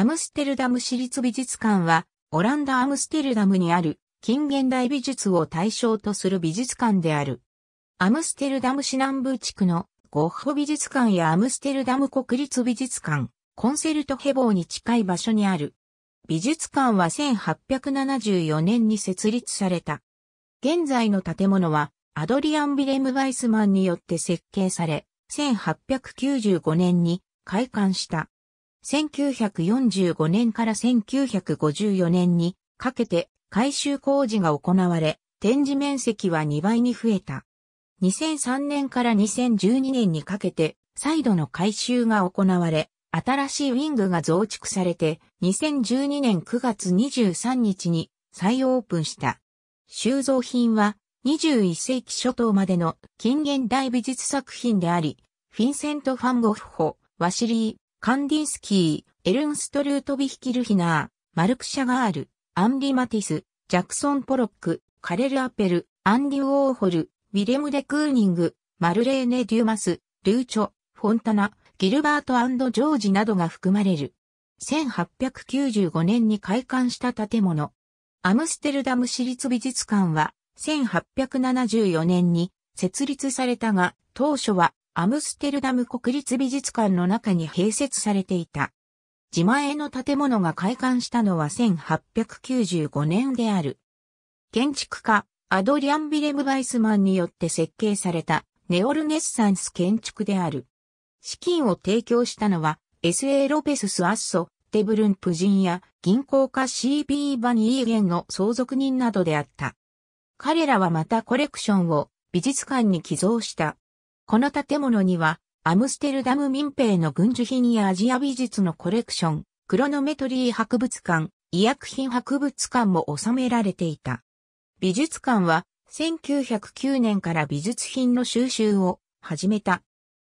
アムステルダム市立美術館は、オランダ・アムステルダムにある近現代美術を対象とする美術館である。アムステルダム市南部地区のゴッホ美術館やアムステルダム国立美術館、コンセルトヘボーに近い場所にある。美術館は1874年に設立された。現在の建物はアドリアン・ビレム・ワイスマンによって設計され、1895年に開館した。1945年から1954年にかけて改修工事が行われ、展示面積は2倍に増えた。2003年から2012年にかけて再度の改修が行われ、新しいウィングが増築されて、2012年9月23日に再オープンした。収蔵品は21世紀初頭までの近現代美術作品であり、フィンセント・ファンゴッホ、ワシリー、カンディンスキー、エルンストルートビヒキルヒナー、マルク・シャガール、アンリ・マティス、ジャクソン・ポロック、カレル・アペル、アンディ・ウォーホル、ウィレム・デ・クーニング、マルレーネ・デューマス、ルーチョ、フォンタナ、ギルバートジョージなどが含まれる。1895年に開館した建物。アムステルダム市立美術館は1874年に設立されたが、当初はアムステルダム国立美術館の中に併設されていた。自前の建物が開館したのは1895年である。建築家、アドリアン・ビレム・バイスマンによって設計されたネオルネッサンス建築である。資金を提供したのは S.A. ロペス・スアッソ、デブルン・プジンや銀行家 C.B. バニーゲンの相続人などであった。彼らはまたコレクションを美術館に寄贈したこの建物には、アムステルダム民兵の軍需品やアジア美術のコレクション、クロノメトリー博物館、医薬品博物館も収められていた。美術館は、1909年から美術品の収集を始めた。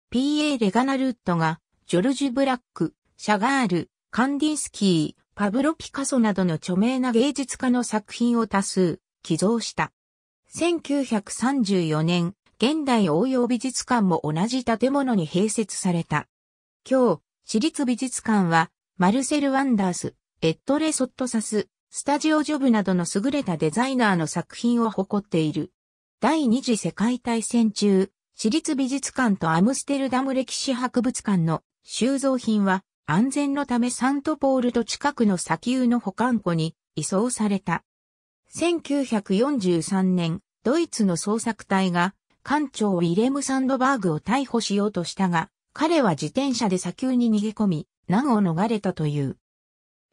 P.A. レガナルットが、ジョルジュ・ブラック、シャガール、カンディンスキー、パブロ・ピカソなどの著名な芸術家の作品を多数寄贈した。1934年、現代応用美術館も同じ建物に併設された。今日、私立美術館は、マルセル・ワンダース、エットレ・ソットサス、スタジオジョブなどの優れたデザイナーの作品を誇っている。第二次世界大戦中、私立美術館とアムステルダム歴史博物館の収蔵品は安全のためサントポールと近くの砂丘の保管庫に移送された。1943年、ドイツの捜索隊が艦長ウィレム・サンドバーグを逮捕しようとしたが、彼は自転車で砂丘に逃げ込み、難を逃れたという。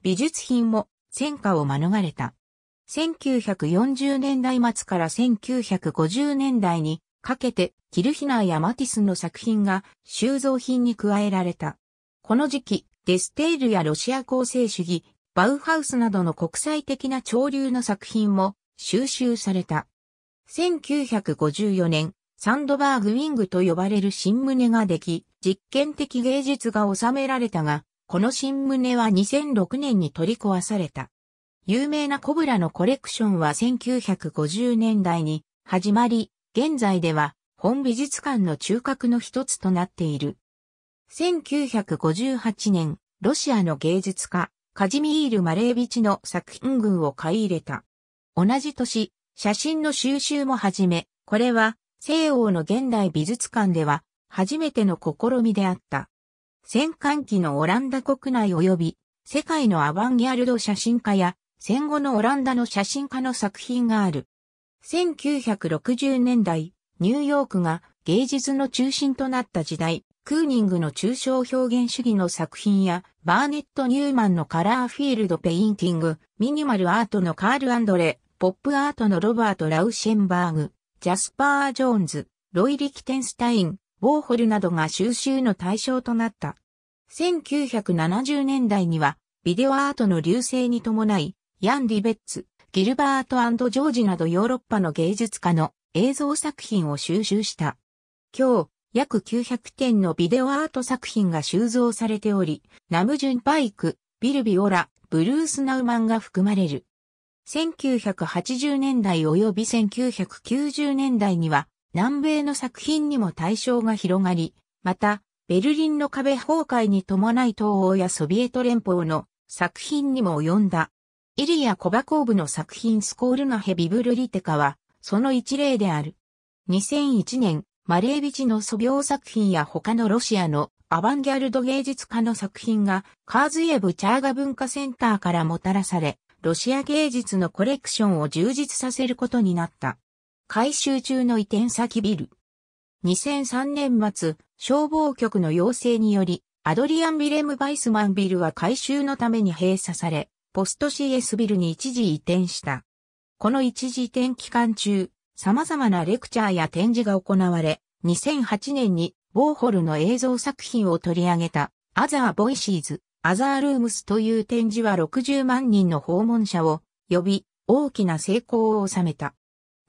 美術品も戦火を免れた。1940年代末から1950年代にかけてキルヒナーやマティスの作品が収蔵品に加えられた。この時期、デステールやロシア構成主義、バウハウスなどの国際的な潮流の作品も収集された。1954年、サンドバーグウィングと呼ばれる新胸ができ、実験的芸術が収められたが、この新胸は2006年に取り壊された。有名なコブラのコレクションは1950年代に始まり、現在では本美術館の中核の一つとなっている。1958年、ロシアの芸術家、カジミール・マレービチの作品群を買い入れた。同じ年、写真の収集も始め、これは西欧の現代美術館では初めての試みであった。戦艦機のオランダ国内及び世界のアバンギャルド写真家や戦後のオランダの写真家の作品がある。1960年代、ニューヨークが芸術の中心となった時代、クーニングの抽象表現主義の作品や、バーネット・ニューマンのカラーフィールド・ペインティング、ミニマルアートのカール・アンドレ、ポップアートのロバート・ラウシェンバーグ、ジャスパー・ジョーンズ、ロイ・リキテンスタイン、ウォーホルなどが収集の対象となった。1970年代には、ビデオアートの流星に伴い、ヤン・ディベッツ、ギルバートジョージなどヨーロッパの芸術家の映像作品を収集した。今日、約900点のビデオアート作品が収蔵されており、ナムジュン・パイク、ビルビオラ、ブルース・ナウマンが含まれる。1980年代及び1990年代には南米の作品にも対象が広がり、また、ベルリンの壁崩壊に伴い東欧やソビエト連邦の作品にも及んだ。イリア・コバコーブの作品スコールナヘビブルリテカは、その一例である。2001年、マレービチの素描作品や他のロシアのアバンギャルド芸術家の作品がカーズイエブチャーガ文化センターからもたらされ、ロシア芸術のコレクションを充実させることになった。改修中の移転先ビル。2003年末、消防局の要請により、アドリアン・ビレム・バイスマンビルは改修のために閉鎖され、ポスト CS ビルに一時移転した。この一時移転期間中、様々なレクチャーや展示が行われ、2008年にウォーホルの映像作品を取り上げた、アザー・ボイシーズ、アザールームスという展示は60万人の訪問者を呼び、大きな成功を収めた。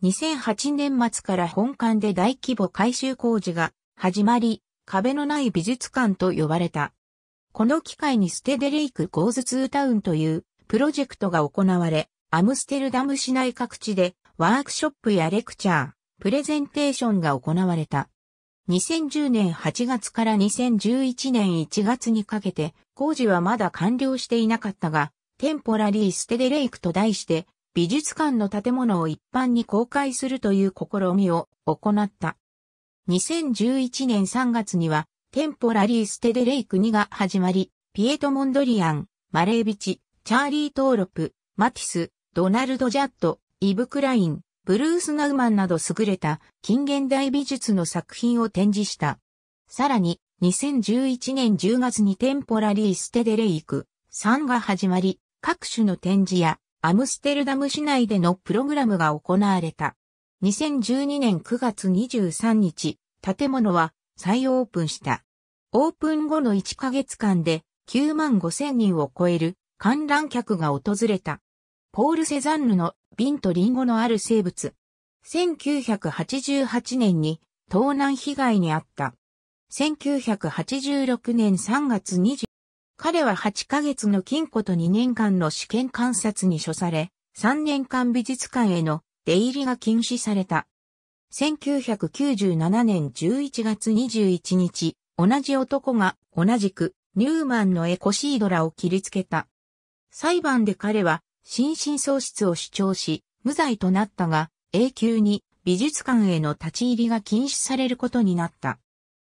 2008年末から本館で大規模改修工事が始まり、壁のない美術館と呼ばれた。この機会にステデレイク・ゴーズ・ツータウンというプロジェクトが行われ、アムステルダム市内各地でワークショップやレクチャー、プレゼンテーションが行われた。2010年8月から2011年1月にかけて、工事はまだ完了していなかったが、テンポラリーステデレイクと題して、美術館の建物を一般に公開するという試みを行った。2011年3月には、テンポラリーステデレイク2が始まり、ピエト・モンドリアン、マレービチ、チャーリー・トーロプ、マティス、ドナルド・ジャット、イブ・クライン、ブルース・ナウマンなど優れた近現代美術の作品を展示した。さらに、2011年10月にテンポラリー・ステデレイク3が始まり、各種の展示やアムステルダム市内でのプログラムが行われた。2012年9月23日、建物は再オープンした。オープン後の1ヶ月間で9万5千人を超える観覧客が訪れた。ポール・セザンヌの瓶とリンゴのある生物。1988年に盗難被害に遭った。1986年3月20彼は8ヶ月の禁錮と2年間の試験観察に処され、3年間美術館への出入りが禁止された。1997年11月21日、同じ男が同じくニューマンのエコシードラを切りつけた。裁判で彼は心神喪失を主張し、無罪となったが、永久に美術館への立ち入りが禁止されることになった。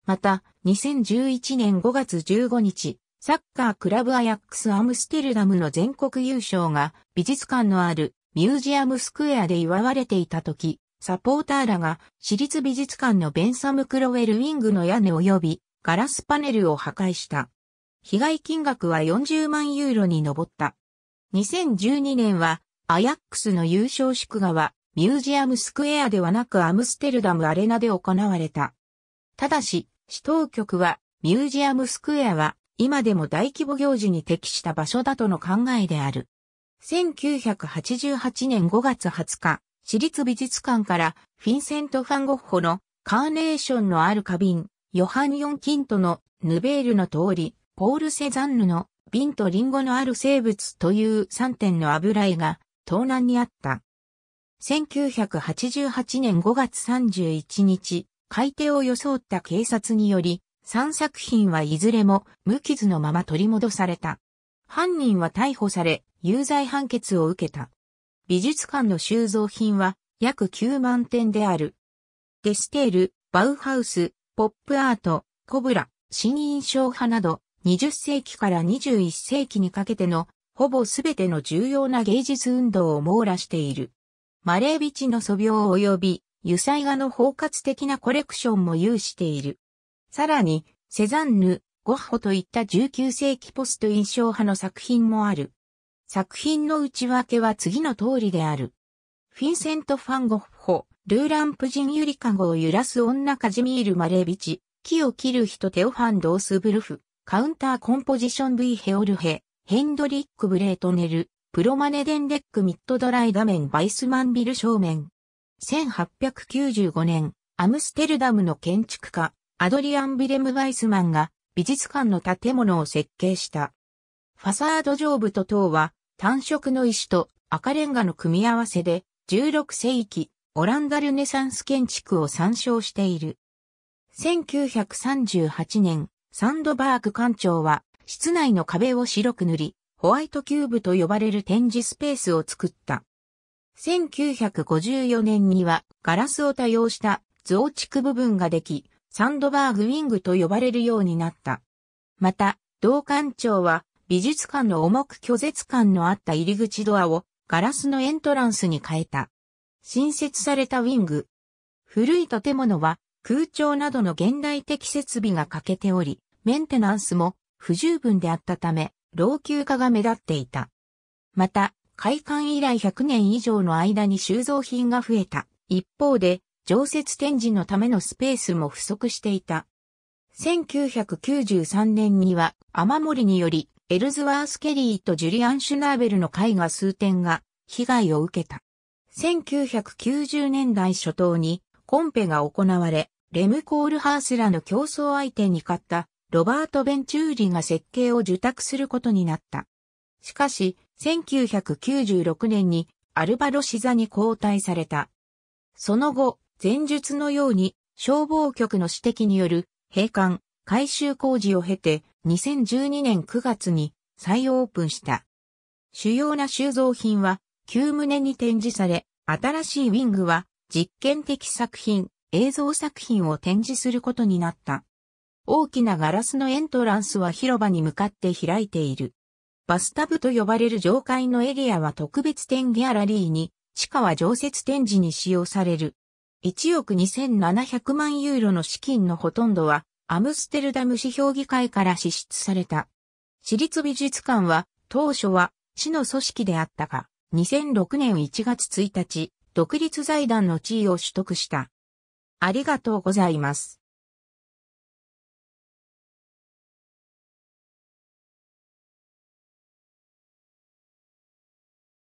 また、2011年5月15日、サッカークラブアヤックスアムステルダムの全国優勝が美術館のあるミュージアムスクエアで祝われていた時、サポーターらが私立美術館のベンサム・クロウェル・ウィングの屋根及びガラスパネルを破壊した。被害金額は40万ユーロに上った。2012年は、アヤックスの優勝祝賀は、ミュージアムスクエアではなくアムステルダムアレナで行われた。ただし、市当局は、ミュージアムスクエアは、今でも大規模行事に適した場所だとの考えである。1988年5月20日、私立美術館からフィンセント・ファン・ゴッホのカーネーションのある花瓶、ヨハン・ヨン・キントのヌベールの通り、ポール・セザンヌの瓶とリンゴのある生物という3点の油絵が盗難にあった。1988年5月31日、改定を装った警察により、3作品はいずれも無傷のまま取り戻された。犯人は逮捕され、有罪判決を受けた。美術館の収蔵品は約9万点である。デステール、バウハウス、ポップアート、コブラ、新印象派など20世紀から21世紀にかけてのほぼすべての重要な芸術運動を網羅している。マレービチの素描及び油彩画の包括的なコレクションも有している。さらに、セザンヌ、ゴッホといった19世紀ポスト印象派の作品もある。作品の内訳は次の通りである。フィンセント・ファン・ゴッホ、ルーランプ人ユリカゴを揺らす女カジミール・マレービチ、木を切る人テオファン・ドースブルフ。カウンターコンポジション V ヘオルヘ、ヘンドリック・ブレートネル、プロマネデンレック・ミッドドライ画面バイスマンビル正面。1895年、アムステルダムの建築家、アドリアン・ビレム・バイスマンが美術館の建物を設計した。ファサード上部と塔は単色の石と赤レンガの組み合わせで16世紀オランダルネサンス建築を参照している。1938年、サンドバーグ館長は、室内の壁を白く塗り、ホワイトキューブと呼ばれる展示スペースを作った。1954年にはガラスを多用した増築部分ができ、サンドバーグウィングと呼ばれるようになった。また、同館長は美術館の重く拒絶感のあった入り口ドアをガラスのエントランスに変えた。新設されたウィング。古い建物は空調などの現代的設備が欠けており、メンテナンスも不十分であったため、老朽化が目立っていた。また、開館以来100年以上の間に収蔵品が増えた。一方で、常設展示のためのスペースも不足していた。1993年には、雨漏りにより、エルズワース・ケリーとジュリアン・シュナーベルの絵画数点が被害を受けた。1990年代初頭にコンペが行われ、レム・コールハースらの競争相手に勝ったロバート・ベンチューリが設計を受託することになった。しかし、1996年にアルバロ・シザに交代された。その後、前述のように消防局の指摘による閉館、改修工事を経て2012年9月に再オープンした。主要な収蔵品は9棟に展示され、新しいウィングは実験的作品、映像作品を展示することになった。大きなガラスのエントランスは広場に向かって開いている。バスタブと呼ばれる上階のエリアは特別展ギャラリーに、地下は常設展示に使用される。1億2700万ユーロの資金のほとんどは、アムステルダム市評議会から支出された。市立美術館は、当初は、市の組織であったが、2006年1月1日、独立財団の地位を取得した。ありがとうございます。